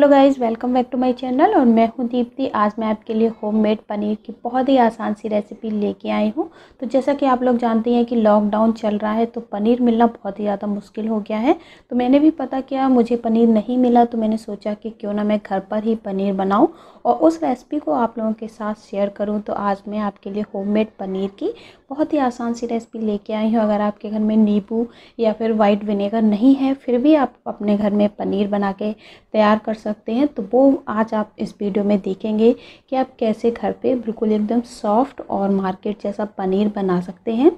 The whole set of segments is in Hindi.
hello guys welcome back to my channel और मैं हूं दीप्ति आज मैं आपके लिए होममेड पनीर की बहुत ही आसान सी रेसिपी लेके आई हूं तो जैसा कि आप लोग जानते हैं कि लॉकडाउन चल रहा है तो पनीर मिलना बहुत ही ज़्यादा मुश्किल हो गया है तो मैंने भी पता किया मुझे पनीर नहीं मिला तो मैंने सोचा कि क्यों ना मैं घर पर ही पनीर बनाऊँ और उस रेसिपी को आप लोगों के साथ शेयर करूँ तो आज मैं आपके लिए होम पनीर की बहुत ही आसान सी रेसिपी लेके आई हूँ अगर आपके घर में नींबू या फिर वाइट विनेगर नहीं है फिर भी आप अपने घर में पनीर बना के तैयार कर सकते सकते हैं तो वो आज आप इस वीडियो में देखेंगे कि आप कैसे घर पे बिल्कुल एकदम सॉफ्ट और मार्केट जैसा पनीर बना सकते हैं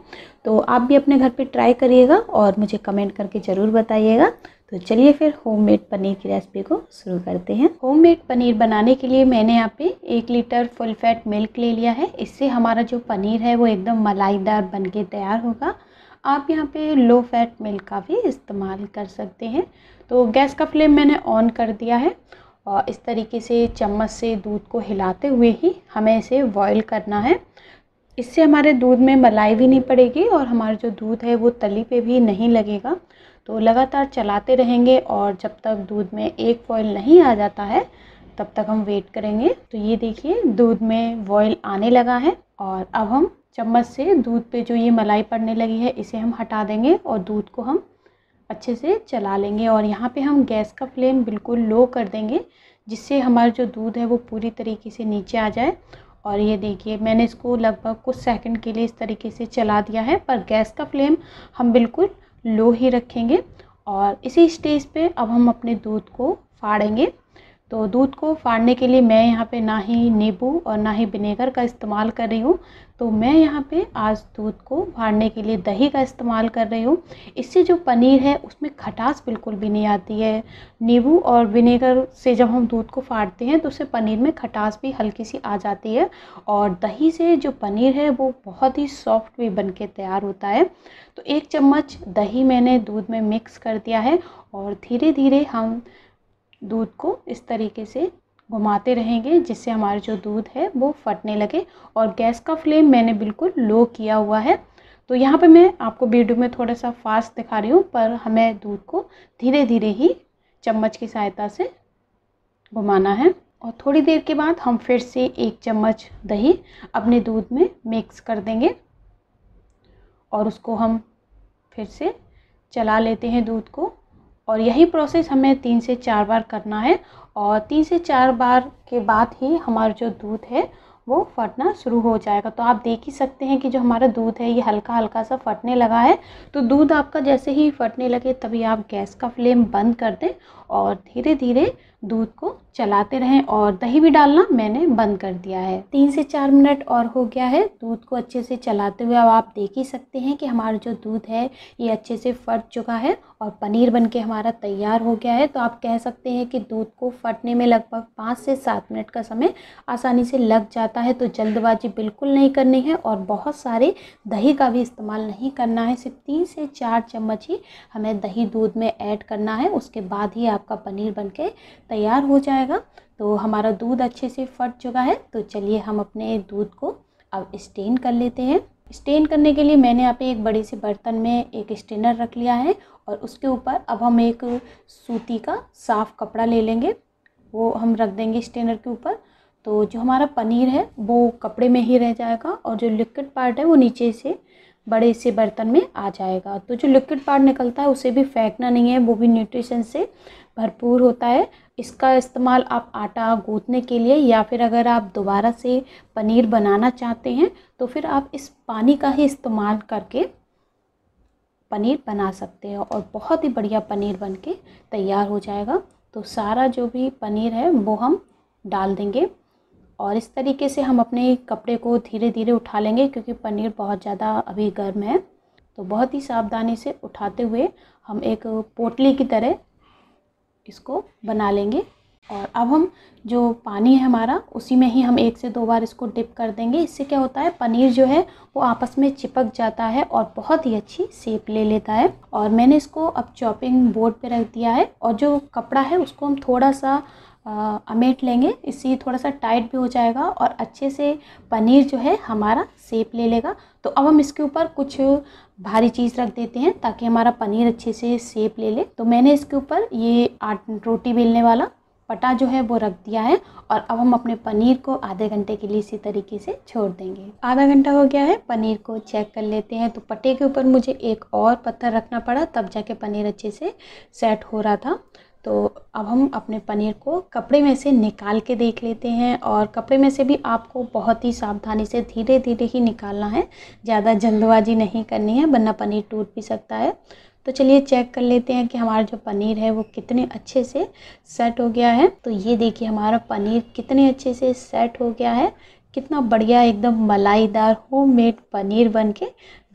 तो आप भी अपने घर पे ट्राई करिएगा और मुझे कमेंट करके ज़रूर बताइएगा तो चलिए फिर होममेड पनीर की रेसिपी को शुरू करते हैं होममेड पनीर बनाने के लिए मैंने यहाँ पे एक लीटर फुल फैट मिल्क ले लिया है इससे हमारा जो पनीर है वो एकदम मलाईदार बन के तैयार होगा आप यहाँ पे लो फैट मिल्क का भी इस्तेमाल कर सकते हैं तो गैस का फ्लेम मैंने ऑन कर दिया है और इस तरीके से चम्मच से दूध को हिलाते हुए ही हमें इसे बॉयल करना है इससे हमारे दूध में मलाई भी नहीं पड़ेगी और हमारा जो दूध है वो तली पे भी नहीं लगेगा तो लगातार चलाते रहेंगे और जब तक दूध में एक बॉयल नहीं आ जाता है तब तक हम वेट करेंगे तो ये देखिए दूध में बॉयल आने लगा है और अब हम चम्मच से दूध पे जो ये मलाई पड़ने लगी है इसे हम हटा देंगे और दूध को हम अच्छे से चला लेंगे और यहाँ पे हम गैस का फ्लेम बिल्कुल लो कर देंगे जिससे हमारा जो दूध है वो पूरी तरीके से नीचे आ जाए और ये देखिए मैंने इसको लगभग कुछ सेकंड के लिए इस तरीके से चला दिया है पर गैस का फ्लेम हम बिल्कुल लो ही रखेंगे और इसी स्टेज पे अब हम अपने दूध को फाड़ेंगे तो दूध को फाड़ने के लिए मैं यहाँ पे ना ही नींबू और ना ही विनेगर का इस्तेमाल कर रही हूँ तो मैं यहाँ पे आज दूध को फाड़ने के लिए दही का इस्तेमाल कर रही हूँ इससे जो पनीर है उसमें खटास बिल्कुल भी नहीं आती है नींबू और विनेगर से जब हम दूध को फाड़ते हैं तो उससे पनीर में खटास भी हल्की सी आ जाती है और दही से जो पनीर है वो बहुत ही सॉफ्ट भी बन के तैयार होता है तो एक चम्मच दही मैंने दूध में मिक्स कर दिया है और धीरे धीरे हम दूध को इस तरीके से घुमाते रहेंगे जिससे हमारा जो दूध है वो फटने लगे और गैस का फ्लेम मैंने बिल्कुल लो किया हुआ है तो यहाँ पे मैं आपको वीडियो में थोड़ा सा फास्ट दिखा रही हूँ पर हमें दूध को धीरे धीरे ही चम्मच की सहायता से घुमाना है और थोड़ी देर के बाद हम फिर से एक चम्मच दही अपने दूध में मिक्स कर देंगे और उसको हम फिर से चला लेते हैं दूध को और यही प्रोसेस हमें तीन से चार बार करना है और तीन से चार बार के बाद ही हमारा जो दूध है वो फटना शुरू हो जाएगा तो आप देख ही सकते हैं कि जो हमारा दूध है ये हल्का हल्का सा फटने लगा है तो दूध आपका जैसे ही फटने लगे तभी आप गैस का फ्लेम बंद कर दें और धीरे धीरे दूध को चलाते रहें और दही भी डालना मैंने बंद कर दिया है तीन से चार मिनट और हो गया है दूध को अच्छे से चलाते हुए अब आप देख ही सकते हैं कि हमारा जो दूध है ये अच्छे से फट चुका है और पनीर बनके हमारा तैयार हो गया है तो आप कह सकते हैं कि दूध को फटने में लगभग पाँच से सात मिनट का समय आसानी से लग जाता है तो जल्दबाजी बिल्कुल नहीं करनी है और बहुत सारे दही का भी इस्तेमाल नहीं करना है सिर्फ तीन से चार चम्मच ही हमें दही दूध में ऐड करना है उसके बाद ही आप आपका पनीर बन के तैयार हो जाएगा तो हमारा दूध अच्छे से फट चुका है तो चलिए हम अपने दूध को अब स्टेन कर लेते हैं स्टेन करने के लिए मैंने यहाँ पे एक बड़े से बर्तन में एक स्टेनर रख लिया है और उसके ऊपर अब हम एक सूती का साफ़ कपड़ा ले लेंगे वो हम रख देंगे स्टेनर के ऊपर तो जो हमारा पनीर है वो कपड़े में ही रह जाएगा और जो लिक्विड पार्ट है वो नीचे से बड़े से बर्तन में आ जाएगा तो जो लिक्विड पार्ट निकलता है उसे भी फेंकना नहीं है वो भी न्यूट्रिशन से भरपूर होता है इसका इस्तेमाल आप आटा गूँथने के लिए या फिर अगर आप दोबारा से पनीर बनाना चाहते हैं तो फिर आप इस पानी का ही इस्तेमाल करके पनीर बना सकते हैं और बहुत ही बढ़िया पनीर बन के तैयार हो जाएगा तो सारा जो भी पनीर है वो हम डाल देंगे और इस तरीके से हम अपने कपड़े को धीरे धीरे उठा लेंगे क्योंकि पनीर बहुत ज़्यादा अभी गर्म है तो बहुत ही सावधानी से उठाते हुए हम एक पोटली की तरह इसको बना लेंगे और अब हम जो पानी है हमारा उसी में ही हम एक से दो बार इसको डिप कर देंगे इससे क्या होता है पनीर जो है वो आपस में चिपक जाता है और बहुत ही अच्छी सेप ले लेता है और मैंने इसको अब चॉपिंग बोर्ड पे रख दिया है और जो कपड़ा है उसको हम थोड़ा सा अमेट लेंगे इससे थोड़ा सा टाइट भी हो जाएगा और अच्छे से पनीर जो है हमारा सेप ले लेगा तो अब हम इसके ऊपर कुछ भारी चीज़ रख देते हैं ताकि हमारा पनीर अच्छे से सेप ले ले तो मैंने इसके ऊपर ये आट रोटी बेलने वाला पटा जो है वो रख दिया है और अब हम अपने पनीर को आधे घंटे के लिए इसी तरीके से छोड़ देंगे आधा घंटा हो गया है पनीर को चेक कर लेते हैं तो पटे के ऊपर मुझे एक और पत्थर रखना पड़ा तब जाके पनीर अच्छे से सेट हो रहा था तो अब हम अपने पनीर को कपड़े में से निकाल के देख लेते हैं और कपड़े में से भी आपको बहुत ही सावधानी से धीरे धीरे ही निकालना है ज़्यादा जल्दबाजी नहीं करनी है वरना पनीर टूट भी सकता है तो चलिए चेक कर लेते हैं कि हमारा जो पनीर है वो कितने अच्छे से सेट हो गया है तो ये देखिए हमारा पनीर कितने अच्छे से सेट हो गया है कितना बढ़िया एकदम मलाईदार होममेड पनीर बन के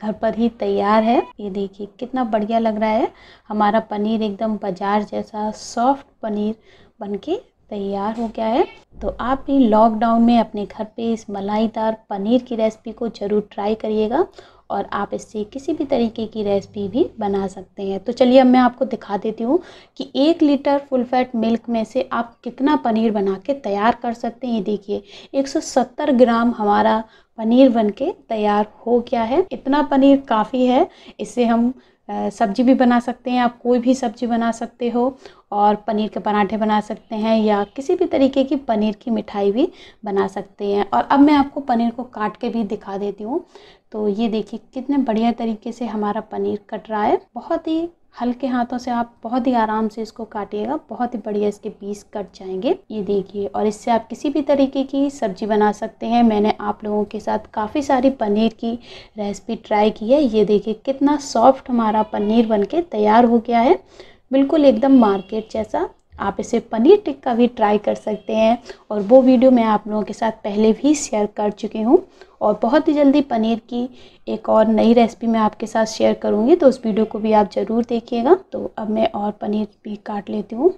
घर पर ही तैयार है ये देखिए कितना बढ़िया लग रहा है हमारा पनीर एकदम बाजार जैसा सॉफ्ट पनीर बन के तैयार हो गया है तो आप भी लॉकडाउन में अपने घर पे इस मलाईदार पनीर की रेसिपी को ज़रूर ट्राई करिएगा और आप इससे किसी भी तरीके की रेसिपी भी बना सकते हैं तो चलिए अब मैं आपको दिखा देती हूँ कि एक लीटर फुल फैट मिल्क में से आप कितना पनीर बना के तैयार कर सकते हैं ये देखिए 170 ग्राम हमारा पनीर बन के तैयार हो गया है इतना पनीर काफ़ी है इसे हम सब्जी भी बना सकते हैं आप कोई भी सब्जी बना सकते हो और पनीर के पराठे बना सकते हैं या किसी भी तरीके की पनीर की मिठाई भी बना सकते हैं और अब मैं आपको पनीर को काट के भी दिखा देती हूँ तो ये देखिए कितने बढ़िया तरीके से हमारा पनीर कट रहा है बहुत ही हल्के हाथों से आप बहुत ही आराम से इसको काटिएगा बहुत ही बढ़िया इसके पीस कट जाएंगे ये देखिए और इससे आप किसी भी तरीके की सब्जी बना सकते हैं मैंने आप लोगों के साथ काफ़ी सारी पनीर की रेसिपी ट्राई की है ये देखिए कितना सॉफ्ट हमारा पनीर बनके तैयार हो गया है बिल्कुल एकदम मार्केट जैसा आप इसे पनीर टिक्का भी ट्राई कर सकते हैं और वो वीडियो मैं आप लोगों के साथ पहले भी शेयर कर चुकी हूँ और बहुत ही जल्दी पनीर की एक और नई रेसिपी मैं आपके साथ शेयर करूँगी तो उस वीडियो को भी आप ज़रूर देखिएगा तो अब मैं और पनीर भी काट लेती हूँ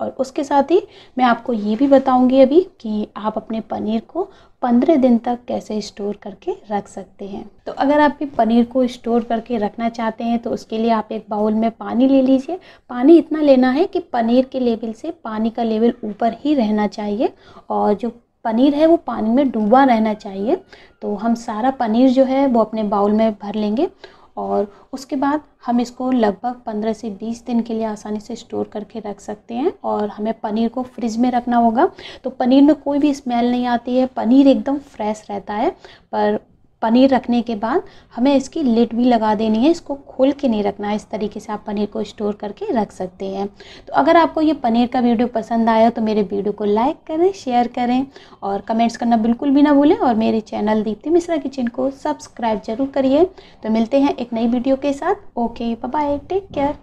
और उसके साथ ही मैं आपको ये भी बताऊंगी अभी कि आप अपने पनीर को पंद्रह दिन तक कैसे स्टोर करके रख सकते हैं तो अगर आप भी पनीर को स्टोर करके रखना चाहते हैं तो उसके लिए आप एक बाउल में पानी ले लीजिए पानी इतना लेना है कि पनीर के लेवल से पानी का लेवल ऊपर ही रहना चाहिए और जो पनीर है वो पानी में डूबा रहना चाहिए तो हम सारा पनीर जो है वो अपने बाउल में भर लेंगे और उसके बाद हम इसको लगभग 15 से 20 दिन के लिए आसानी से स्टोर करके रख सकते हैं और हमें पनीर को फ्रिज में रखना होगा तो पनीर में कोई भी स्मेल नहीं आती है पनीर एकदम फ्रेश रहता है पर पनीर रखने के बाद हमें इसकी लिड भी लगा देनी है इसको खोल के नहीं रखना है इस तरीके से आप पनीर को स्टोर करके रख सकते हैं तो अगर आपको ये पनीर का वीडियो पसंद आया तो मेरे वीडियो को लाइक करें शेयर करें और कमेंट्स करना बिल्कुल भी ना भूलें और मेरे चैनल दीप्ति मिश्रा किचन को सब्सक्राइब जरूर करिए तो मिलते हैं एक नई वीडियो के साथ ओके बाय टेक केयर